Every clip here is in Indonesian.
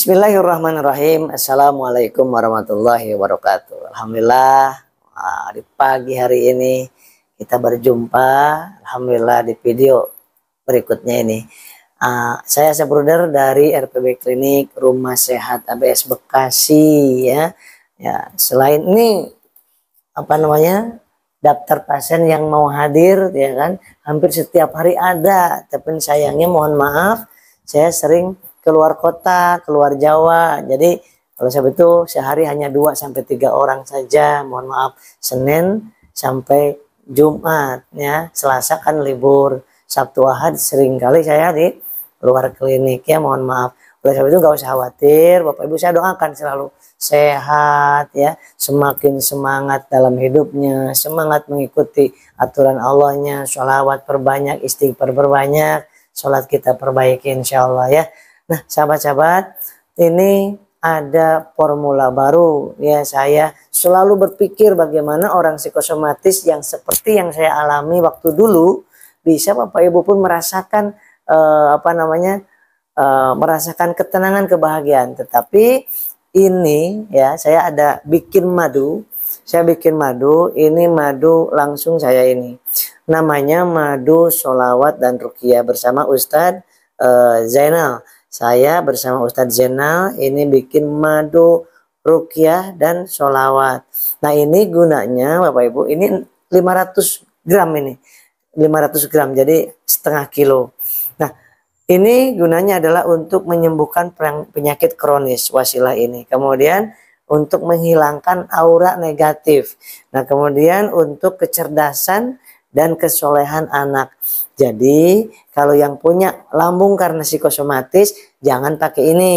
Bismillahirrahmanirrahim. Assalamualaikum warahmatullahi wabarakatuh. Alhamdulillah ah, di pagi hari ini kita berjumpa. Alhamdulillah di video berikutnya ini. Ah, saya sebruder dari RPB Klinik Rumah Sehat ABS Bekasi ya. Ya, selain ini apa namanya? daftar pasien yang mau hadir ya kan hampir setiap hari ada tapi sayangnya mohon maaf saya sering keluar kota, keluar Jawa. Jadi kalau sebab itu sehari hanya dua sampai tiga orang saja. Mohon maaf, Senin sampai Jumat ya. Selasa kan libur. Sabtu Ahad sering kali saya di luar klinik ya, mohon maaf. Oleh sebab itu gak usah khawatir, Bapak Ibu saya doakan selalu sehat ya, semakin semangat dalam hidupnya, semangat mengikuti aturan Allahnya, sholawat perbanyak, istighfar perbanyak, sholat kita perbaiki insya Allah ya. Nah, sahabat-sahabat, ini ada formula baru ya saya selalu berpikir bagaimana orang psikosomatis yang seperti yang saya alami waktu dulu bisa Bapak Ibu pun merasakan eh, apa namanya eh, merasakan ketenangan kebahagiaan tetapi ini ya saya ada bikin madu saya bikin madu ini madu langsung saya ini namanya madu solawat dan rukia bersama Ustadz eh, Zainal saya bersama Ustadz Zainal ini bikin madu rukyah dan solawat. Nah ini gunanya Bapak Ibu ini 500 gram ini. 500 gram jadi setengah kilo. Nah ini gunanya adalah untuk menyembuhkan penyakit kronis wasilah ini. Kemudian untuk menghilangkan aura negatif. Nah kemudian untuk kecerdasan dan kesolehan anak. Jadi kalau yang punya lambung karena psikosomatis jangan pakai ini.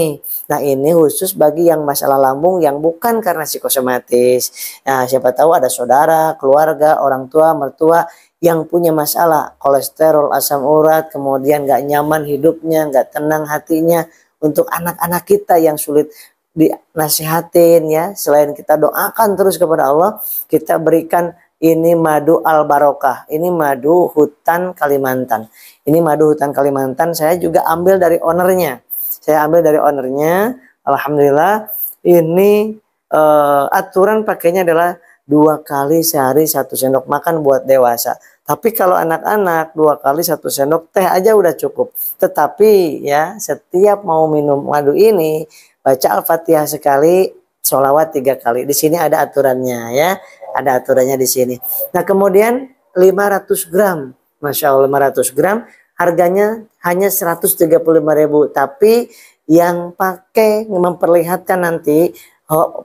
Nah ini khusus bagi yang masalah lambung yang bukan karena psikosomatis. Nah siapa tahu ada saudara, keluarga, orang tua, mertua yang punya masalah kolesterol, asam urat, kemudian nggak nyaman hidupnya, nggak tenang hatinya. Untuk anak-anak kita yang sulit dinasihatin ya, selain kita doakan terus kepada Allah, kita berikan ini madu al barokah, ini madu hutan Kalimantan. Ini madu hutan Kalimantan saya juga ambil dari ownernya. Saya ambil dari ownernya, alhamdulillah ini uh, aturan pakainya adalah dua kali sehari satu sendok makan buat dewasa. Tapi kalau anak-anak dua kali satu sendok teh aja udah cukup. Tetapi ya setiap mau minum madu ini baca al-fatihah sekali, sholawat tiga kali. Di sini ada aturannya ya ada aturannya di sini. Nah, kemudian 500 gram, Masya Allah 500 gram, harganya hanya 135 ribu. tapi yang pakai memperlihatkan nanti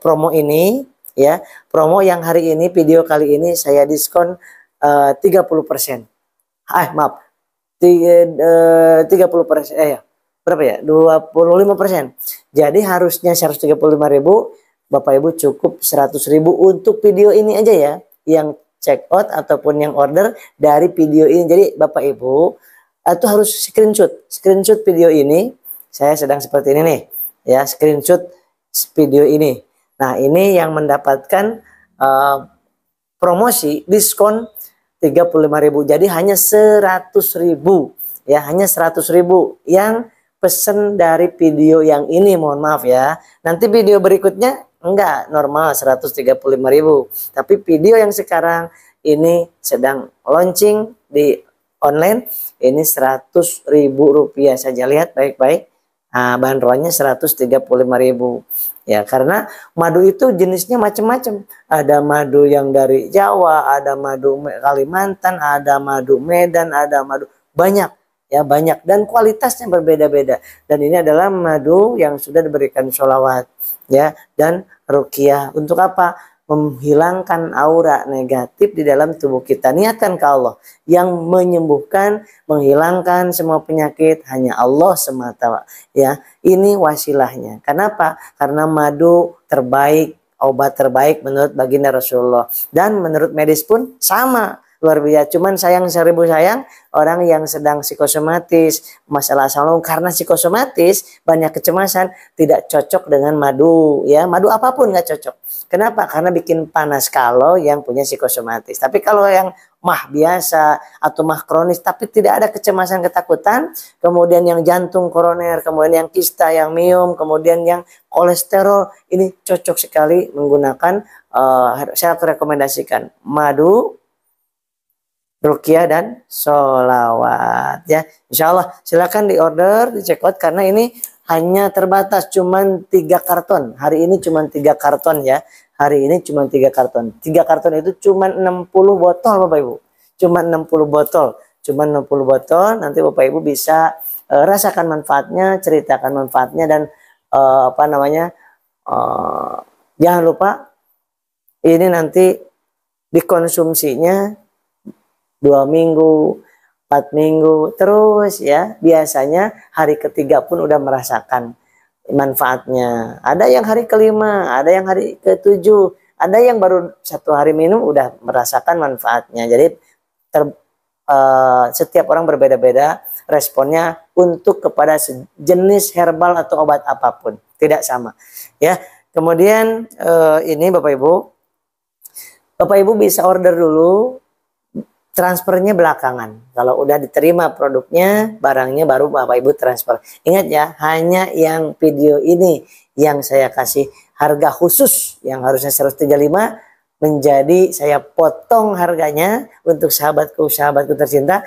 promo ini ya, promo yang hari ini video kali ini saya diskon eh, uh, 30%. Ah, maaf. Eh, tiga, persen, 30% eh ya. Berapa ya? 25%. persen. Jadi harusnya ribu. Bapak Ibu cukup 100 ribu untuk video ini aja ya. Yang check out ataupun yang order dari video ini. Jadi Bapak Ibu itu eh, harus screenshot. Screenshot video ini. Saya sedang seperti ini nih. Ya screenshot video ini. Nah ini yang mendapatkan uh, promosi diskon 35.000. Jadi hanya 100.000 ya, hanya 100.000 yang pesen dari video yang ini mohon maaf ya. Nanti video berikutnya Enggak, normal 135 ribu Tapi video yang sekarang ini sedang launching di online ini 100 ribu rupiah saja lihat baik-baik. Nah, bandrolnya ribu Ya, karena madu itu jenisnya macam-macam. Ada madu yang dari Jawa, ada madu Kalimantan, ada madu Medan, ada madu banyak ya banyak dan kualitasnya berbeda-beda dan ini adalah madu yang sudah diberikan sholawat ya dan rukiah untuk apa menghilangkan aura negatif di dalam tubuh kita niatkan ke Allah yang menyembuhkan menghilangkan semua penyakit hanya Allah semata ya ini wasilahnya kenapa karena madu terbaik obat terbaik menurut baginda Rasulullah dan menurut medis pun sama luar biasa. Cuman sayang seribu sayang orang yang sedang psikosomatis masalah salon karena psikosomatis banyak kecemasan tidak cocok dengan madu ya madu apapun nggak cocok. Kenapa? Karena bikin panas kalau yang punya psikosomatis. Tapi kalau yang mah biasa atau mah kronis tapi tidak ada kecemasan ketakutan kemudian yang jantung koroner kemudian yang kista yang miom kemudian yang kolesterol ini cocok sekali menggunakan uh, saya rekomendasikan madu Rukia dan sholawat ya Insya Allah silakan diorder di check out karena ini hanya terbatas cuman tiga karton hari ini cuman tiga karton ya hari ini cuman tiga karton tiga karton itu cuman 60 botol bapak ibu cuman 60 botol cuman 60 botol nanti bapak ibu bisa uh, rasakan manfaatnya ceritakan manfaatnya dan uh, apa namanya uh, jangan lupa ini nanti dikonsumsinya dua minggu, empat minggu, terus ya. Biasanya hari ketiga pun udah merasakan manfaatnya. Ada yang hari kelima, ada yang hari ketujuh, ada yang baru satu hari minum udah merasakan manfaatnya. Jadi ter, uh, setiap orang berbeda-beda responnya untuk kepada jenis herbal atau obat apapun tidak sama. Ya, kemudian uh, ini Bapak Ibu, Bapak Ibu bisa order dulu transfernya belakangan. Kalau udah diterima produknya, barangnya baru Bapak Ibu transfer. Ingat ya, hanya yang video ini yang saya kasih harga khusus yang harusnya 135 menjadi saya potong harganya untuk sahabatku sahabatku tercinta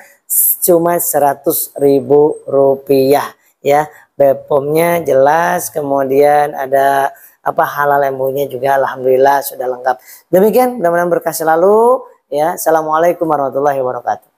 cuma rp ribu rupiah ya Bepomnya jelas kemudian ada apa halal mu juga alhamdulillah sudah lengkap demikian mudah-mudahan berkah selalu Ya, assalamualaikum warahmatullahi wabarakatuh.